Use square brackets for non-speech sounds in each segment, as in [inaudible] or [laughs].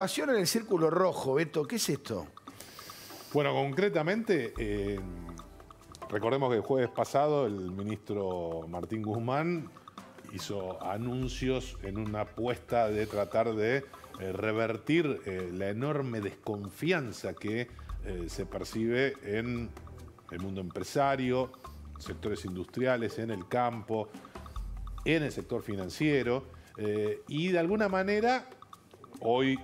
en el círculo rojo, Beto, ¿qué es esto? Bueno, concretamente, eh, recordemos que el jueves pasado el ministro Martín Guzmán hizo anuncios en una apuesta de tratar de eh, revertir eh, la enorme desconfianza que se percibe en el mundo empresario, sectores industriales, en el campo, en el sector financiero, y de alguna manera hoy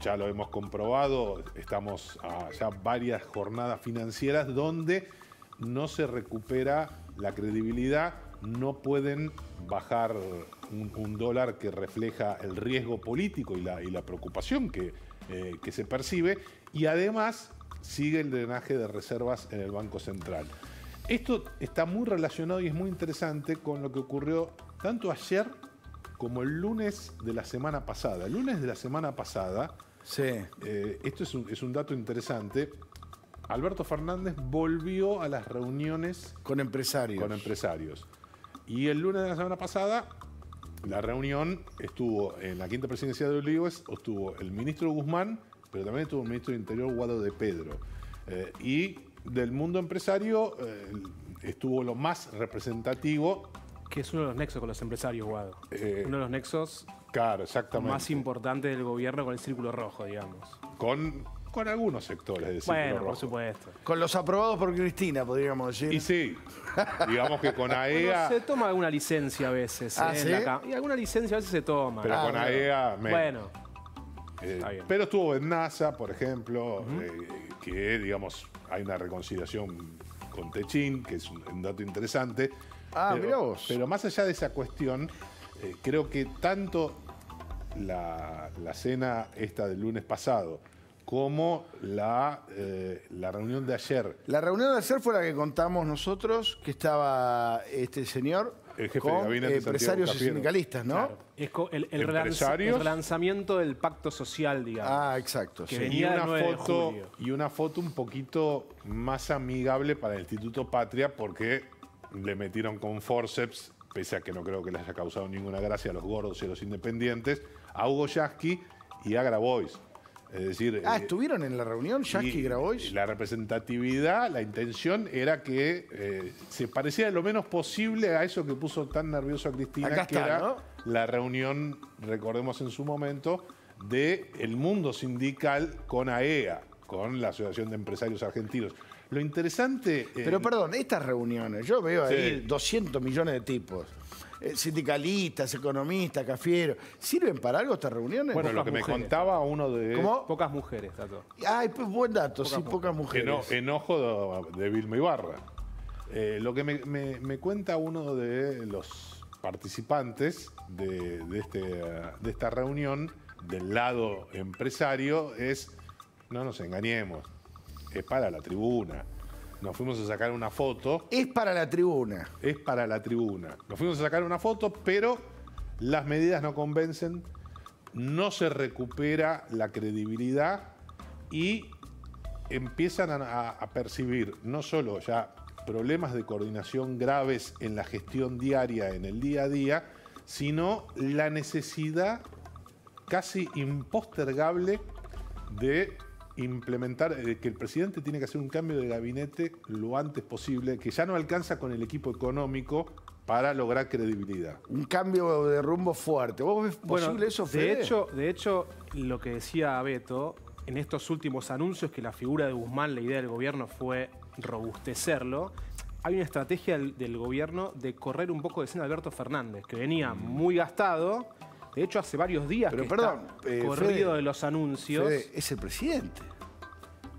ya lo hemos comprobado, estamos a ya varias jornadas financieras donde no se recupera la credibilidad, no pueden bajar un, dólar que refleja el riesgo político y la, preocupación que, eh, que se percibe, y además sigue el drenaje de reservas en el Banco Central. Esto está muy relacionado y es muy interesante con lo que ocurrió tanto ayer como el lunes de la semana pasada. El lunes de la semana pasada, Sí. Eh, esto es un, dato interesante. Alberto Fernández volvió a las reuniones con empresarios. Con empresarios. Y el lunes de la semana pasada, la reunión estuvo en la quinta presidencia de Olivos, estuvo el ministro Guzmán, pero también estuvo el ministro del Interior Guado de Pedro. Eh, y del mundo empresario eh, estuvo lo más representativo. Que es uno de los nexos con los empresarios, Guado. uno de los nexos Claro, exactamente. Más importante del gobierno con el círculo rojo, digamos. Con, con algunos sectores del círculo bueno, por supuesto. Con los aprobados por Cristina, podríamos decir. Y sí, digamos que con [laughs] AEA... se toma alguna licencia a veces. Ah, eh, ¿sí? y alguna licencia a veces se toma. Pero ah, con AEA... Bueno. Eh, pero estuvo en NASA, por ejemplo, eh, que, digamos, hay una reconciliación con Techín, que es un, dato interesante. Ah, pero, mirá vos. Pero más allá de esa cuestión, creo que tanto la, cena esta del lunes pasado como eh, la, reunión de ayer. La reunión de ayer fue la que contamos nosotros, que estaba este señor el jefe de gabinete empresarios y sindicalistas, ¿no? Es el, el, del pacto social, digamos. Ah, exacto. Que y, una foto, y una foto un poquito más amigable para el Instituto Patria porque le metieron con forceps, pese a que no creo que les haya causado ninguna gracia a los gordos y a los independientes, a Hugo Yasky y a Grabois. Es decir, ah, eh, ¿estuvieron en la reunión Yasky y Grabois? La representatividad, la intención era que eh, se pareciera lo menos posible a eso que puso tan nervioso a Cristina, que era la reunión, recordemos en su momento, del mundo sindical con AEA, e con la Asociación de Empresarios Argentinos. Lo interesante... Eh, Pero perdón, estas reuniones, yo veo ahí 200 millones de tipos. Eh, sindicalistas, economistas, cafieros, ¿sirven para algo estas reuniones? Bueno, lo que me contaba uno de... ¿Cómo? Pocas mujeres, dato. Ay, pues buen dato, pocas sí, mujeres. pocas mujeres. enojo de, Vilma Ibarra. Eh, lo que me, cuenta uno de los participantes este, de esta reunión del lado empresario es, no nos engañemos, es para la tribuna. Nos fuimos a sacar una foto. Es para la tribuna. Es para la tribuna. Nos fuimos a sacar una foto, pero las medidas no convencen, no se recupera la credibilidad y empiezan a, a percibir no solo ya problemas de coordinación graves en la gestión diaria, en el día a día, sino la necesidad casi impostergable de implementar, eh, que el presidente tiene que hacer un cambio de gabinete lo antes posible, que ya no alcanza con el equipo económico para lograr credibilidad. Un cambio de rumbo fuerte. ¿Vos ves posible eso, De hecho, de hecho, lo que decía Beto, en estos últimos anuncios que la figura de Guzmán, la idea del gobierno fue robustecerlo, hay una estrategia del, gobierno de correr un poco de escena Alberto Fernández, que venía mm. muy gastado. De hecho, hace varios días Pero perdón, está eh, corrido de los anuncios. es el presidente.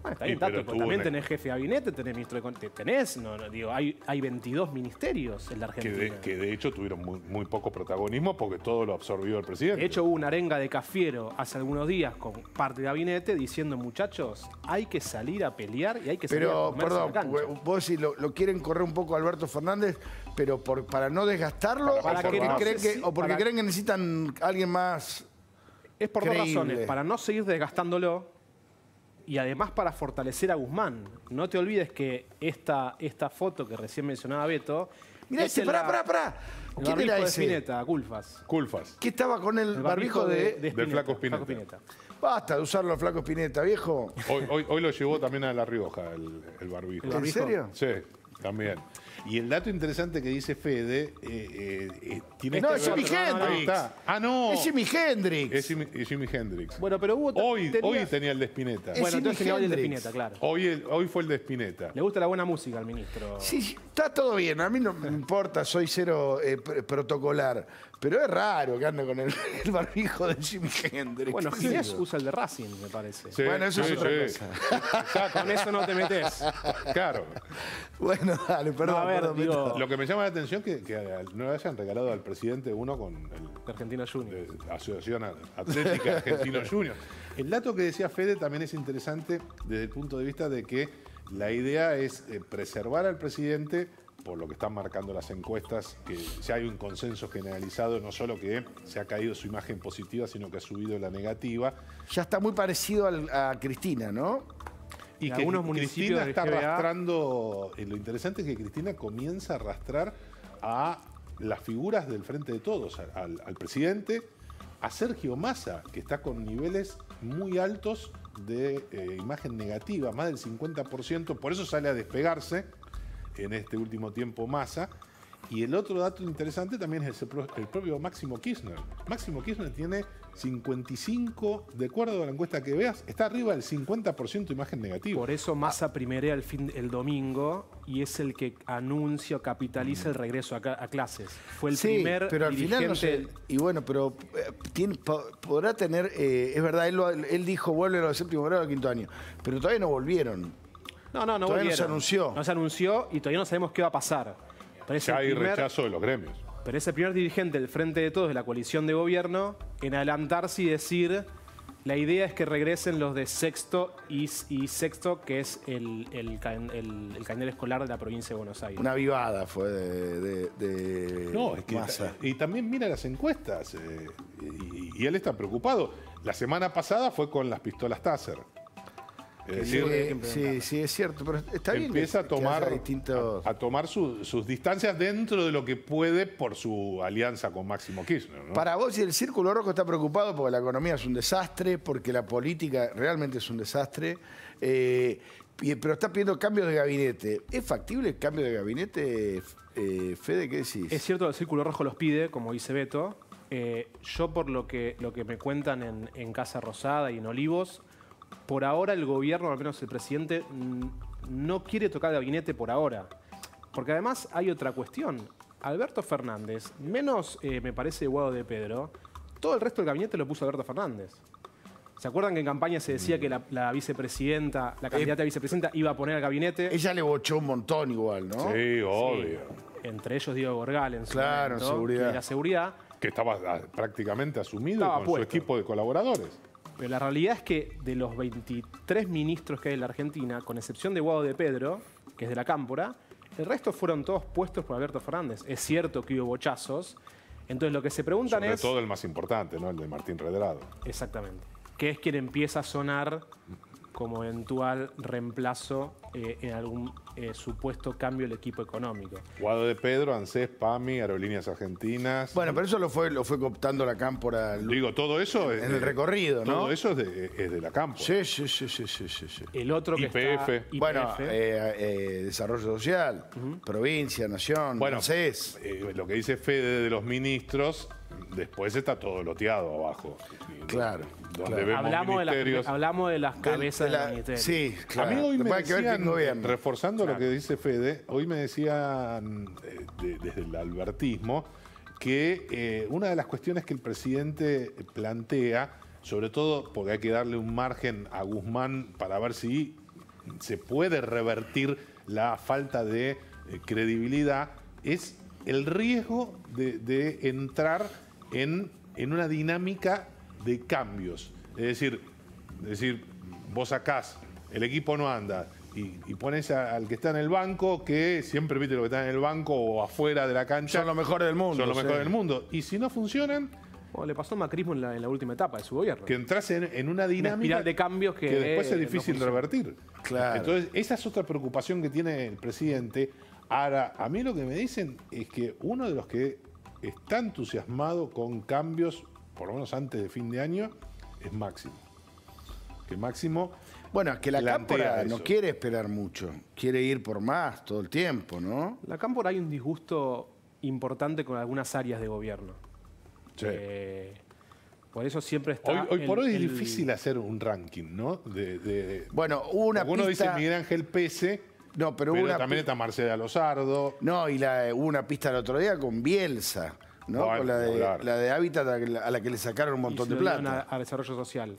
Bueno, está también tenés jefe de gabinete, tenés ministro de... Tenés, no, digo, hay, hay 22 ministerios en la Argentina. Que de, hecho tuvieron muy, poco protagonismo porque todo lo absorbió el presidente. De hecho, hubo una arenga de Cafiero hace algunos días con parte de gabinete diciendo, muchachos, hay que salir a pelear y hay que salir pero, a Pero, perdón, pues, vos si lo, quieren correr un poco Alberto Fernández, pero para no desgastarlo o, porque creen que, necesitan alguien más... Es por dos razones, para no seguir desgastándolo y además para fortalecer a Guzmán. No te olvides que esta, esta foto que recién mencionaba Beto... Mirá, ese, pará, pará, pará. ¿Quién era Culfas. Culfas. ¿Qué estaba con el, barbijo, de...? de, Flaco espineta Basta de usarlo Flaco pineta viejo. Hoy, lo llevó también a La Rioja el, barbijo. ¿En serio? Sí. También. Y el dato interesante que dice Fede eh, eh, eh tiene No, este es Jimi Hendrix. Ah, no. Es Jimi Hendrix. Es Jimi, Hendrix. Bueno, pero hubo... Hoy tenía, hoy tenía el de Spinetta. bueno, Jimi entonces hoy el de claro. Hoy, hoy fue el de Spinetta. Le gusta la buena música al ministro. Sí, está todo bien. A mí no me importa, soy cero eh, protocolar. Pero es raro que ande con el, [laughs] barbijo de Jimi Hendrix. Bueno, Ginés usa el de Racing, me parece. Sí, bueno, eso es otra cosa. [laughs] Ya, con eso no te metes. Claro. Bueno, dale, perdón. a ver, digo... Lo que me llama la atención es que, no le hayan regalado al presidente uno con el... Argentina Junior. Asociación Atlética Argentino [laughs] Junior. El dato que decía Fede también es interesante desde el punto de vista de que la idea es eh, preservar al presidente por lo que están marcando las encuestas, que si hay un consenso generalizado, no solo que se ha caído su imagen positiva, sino que ha subido la negativa. Ya está muy parecido a Cristina, ¿no? Y que unos municipios Cristina está arrastrando, eh, lo interesante es que Cristina comienza a arrastrar a las figuras del frente de todos, al, presidente, a Sergio Massa, que está con niveles muy altos de eh, imagen negativa, más del 50%, por eso sale a despegarse en este último tiempo Massa. Y el otro dato interesante también es el, propio Máximo Kirchner. Máximo Kirchner tiene 55, de acuerdo a la encuesta que veas, está arriba del 50% de imagen negativa. Por eso Massa primerea el, fin, el domingo y es el que anuncia o capitaliza el regreso a, clases. Fue el primer pero al Final y bueno, pero eh, tiene, podrá tener... Eh, es verdad, él, él dijo vuelven al séptimo grado al quinto año, pero todavía no volvieron. No, no, no Todavía no se anunció. No se anunció y todavía no sabemos qué va a pasar. Pero hay rechazo de los gremios. Pero ese primer dirigente del Frente de Todos de la coalición de gobierno en adelantarse y decir la idea es que regresen los de sexto y, sexto, que es el, el, cañón escolar de la provincia de Buenos Aires. Una vivada fue de, no, es que, Y también mira las encuestas. Eh, y, él está preocupado. La semana pasada fue con las pistolas Taser sí, sí, es cierto, pero está bien. Empieza a tomar, distintos... a, tomar sus distancias dentro de lo que puede por su alianza con Máximo Kirchner. ¿no? Para vos, y el Círculo Rojo está preocupado porque la economía es un desastre, porque la política realmente es un desastre, eh, pero está pidiendo cambios de gabinete. ¿Es factible el cambio de gabinete, eh, Fede? ¿Qué decís? Es cierto, el Círculo Rojo los pide, como dice Beto. Eh, yo, por lo que, lo que me cuentan en Casa Rosada y en Olivos, por ahora el gobierno, al menos el presidente, no quiere tocar el gabinete por ahora. Porque además hay otra cuestión. Alberto Fernández, menos eh, me parece Guado de Pedro, todo el resto del gabinete lo puso Alberto Fernández. ¿Se acuerdan que en campaña se decía que la, mm. vicepresidenta, la eh, candidata a vicepresidenta, iba a poner al gabinete? Ella le bochó un montón igual, ¿no? Sí, obvio. Entre ellos Diego Gorgal en su Claro, seguridad. Y la seguridad. Que estaba ah, prácticamente asumido con su equipo de colaboradores. Pero la realidad es que de los 23 ministros que hay en la Argentina, con excepción de Guado de Pedro, que es de la Cámpora, el resto fueron todos puestos por Alberto Fernández. Es cierto que hubo bochazos. Entonces lo que se preguntan es... Sobre todo el más importante, ¿no? El de Martín Redrado. Exactamente. ¿Qué es quien empieza a sonar como eventual reemplazo eh, en algún eh, supuesto cambio del equipo económico. Guado de Pedro, ANSES, PAMI, Aerolíneas Argentinas. Bueno, pero eso lo fue, lo fue cooptando la cámpora. Digo, todo eso en, el recorrido, ¿no? Todo eso es de, la cámpora. Sí, sí, sí, sí, sí, sí, El otro que Está, Bueno, eh, desarrollo social, provincia, nación, bueno, ANSES. lo que dice Fede de los ministros después está todo loteado abajo. Claro. hablamos, De las cabezas de la, Sí, claro. A mí hoy me decían, reforzando lo que dice Fede, hoy me decían eh, desde el albertismo que eh, una de las cuestiones que el presidente plantea, sobre todo porque hay que darle un margen a Guzmán para ver si se puede revertir la falta de eh, credibilidad, es el riesgo de, entrar en, en, una dinámica de cambios. Es decir, decir vos sacás, el equipo no anda, y, pones al que está en el banco, que siempre viste lo que está en el banco o afuera de la cancha. Son los mejores del mundo. Son los del mundo. Y si no funcionan. Bueno, le pasó a Macrismo en la, última etapa de su gobierno. Que entras en, una dinámica. de cambios que. después es difícil revertir. Claro. Entonces, esa es otra preocupación que tiene el presidente Ahora, a mí lo que me dicen es que uno de los que está entusiasmado con cambios, por lo menos antes de fin de año, es Máximo. Que Máximo. Bueno, que la Cámpora no quiere esperar mucho, quiere ir por más todo el tiempo, ¿no? La Cámpora hay un disgusto importante con algunas áreas de gobierno. Sí. Eh, por eso siempre está. Hoy, por hoy es difícil hacer un ranking, ¿no? De, bueno, una uno Uno dice Miguel Ángel Pese no, pero, una también está Marcela Lozardo. No, y hubo una pista el otro día con Bielsa, ¿no? con la de, Hábitat a la que le sacaron un montón de plata. A, desarrollo social.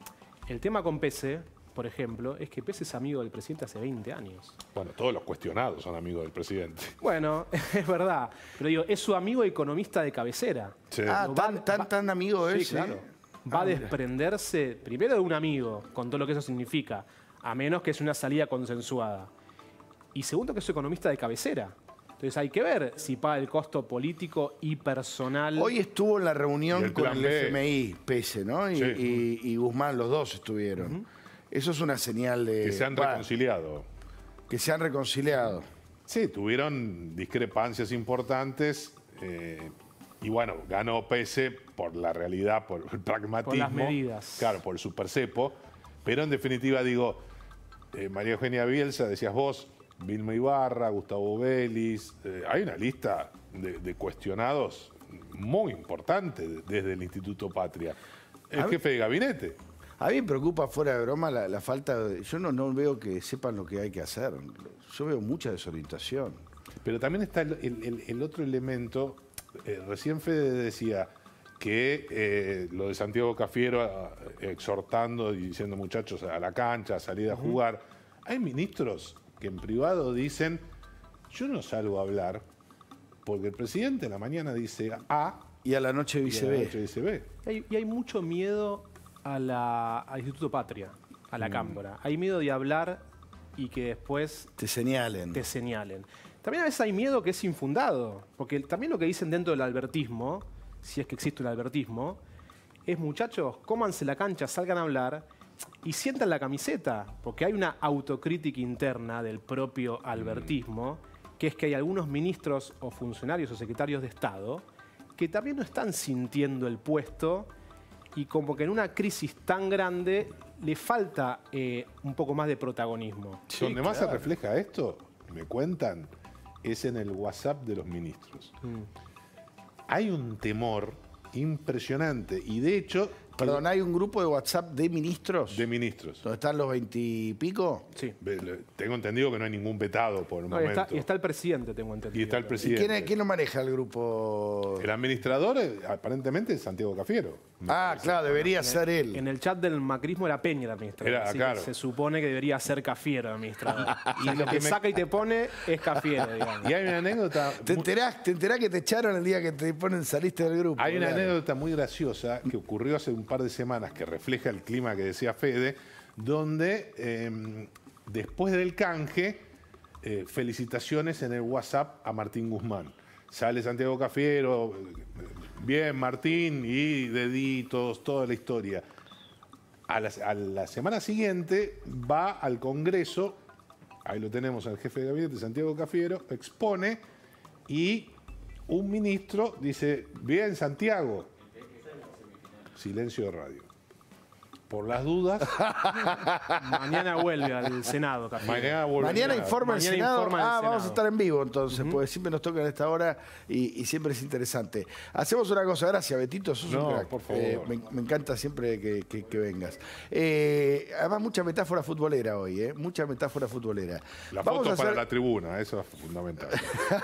El tema con Pese, por ejemplo, es que Pese es amigo del presidente hace 20 años. Bueno, todos los cuestionados son amigos del presidente. [laughs] Bueno, [laughs] es verdad. Pero digo, es su amigo economista de cabecera. Ah, tan, tan, tan amigo es. ¿eh? Va a ah, desprenderse primero de un amigo, con todo lo que eso significa, a menos que es una salida consensuada. Y segundo, que es economista de cabecera. Entonces hay que ver si paga el costo político y personal. Hoy estuvo en la reunión con el FMI, Pese, ¿no? Y, Guzmán, los dos estuvieron. Eso es una señal de... Que se han reconciliado. Que se han reconciliado. Sí, tuvieron discrepancias importantes. Eh, y bueno, ganó Pese por la realidad, por el pragmatismo. Por las medidas. Claro, por el supercepo. Pero en definitiva digo, eh, María Eugenia Bielsa, decías vos, Vilma Ibarra, Gustavo Vélez. Eh, hay una lista de, cuestionados muy importante desde el Instituto Patria. El jefe de gabinete. A mí me preocupa, fuera de broma, la, falta de... Yo no, veo que sepan lo que hay que hacer. Yo veo mucha desorientación. Pero también está el, otro elemento. Eh, recién Fede decía que eh, lo de Santiago Cafiero exhortando y diciendo muchachos a la cancha, a salir a jugar. Hay ministros que en privado dicen, yo no salgo a hablar porque el presidente en la mañana dice A y a la noche dice B. Y hay, mucho miedo al Instituto Patria, a la mm. cámara Hay miedo de hablar y que después Te señalen. te señalen. También a veces hay miedo que es infundado, porque también lo que dicen dentro del albertismo, si es que existe el albertismo, es muchachos, cómanse la cancha, salgan a hablar y sientan la camiseta, porque hay una autocrítica interna del propio mm. albertismo, que es que hay algunos ministros o funcionarios o secretarios de Estado que también no están sintiendo el puesto y como que en una crisis tan grande le falta eh, un poco más de protagonismo. Donde más se refleja esto, me cuentan, es en el WhatsApp de los ministros. Mm. Hay un temor impresionante y de hecho Perdón, ¿hay un grupo de WhatsApp de ministros? De ministros. ¿Dónde están los veintipico? Sí. Tengo entendido que no hay ningún vetado por el momento. Y está, el presidente, tengo entendido. Y está el presidente. quién, lo maneja el grupo? El administrador, aparentemente, es Santiago Cafiero. Ah, claro, debería ser él. En el chat del macrismo era Peña el administrador. se supone que debería ser Cafiero el administrador. [laughs] y lo que saca y te pone es Cafiero, digamos. Y hay una anécdota... ¿Te enterás, te enterás que te echaron el día que te ponen saliste del grupo? Hay una anécdota muy graciosa que ocurrió hace un un par de semanas que refleja el clima que decía Fede, donde em, después del canje, eh, felicitaciones en el WhatsApp a Martín Guzmán. Sale Santiago Cafiero, eh, bien Martín, y deditos, toda la historia. A la, a la semana siguiente va al Congreso, ahí lo tenemos al jefe de gabinete, Santiago Cafiero, expone y un ministro dice, bien Santiago, silencio de radio. Por las dudas. [laughs] Mañana vuelve al Senado. Mañana, informa el Senado. ah, vamos a estar en vivo entonces, pues porque siempre nos toca en esta hora y, siempre es interesante. Hacemos una cosa, gracias Betito, sos por favor. Eh, me, encanta siempre que, vengas. Eh, además, mucha metáfora futbolera hoy, ¿eh? Mucha metáfora futbolera. La Vamos para la tribuna, eso es fundamental. [laughs]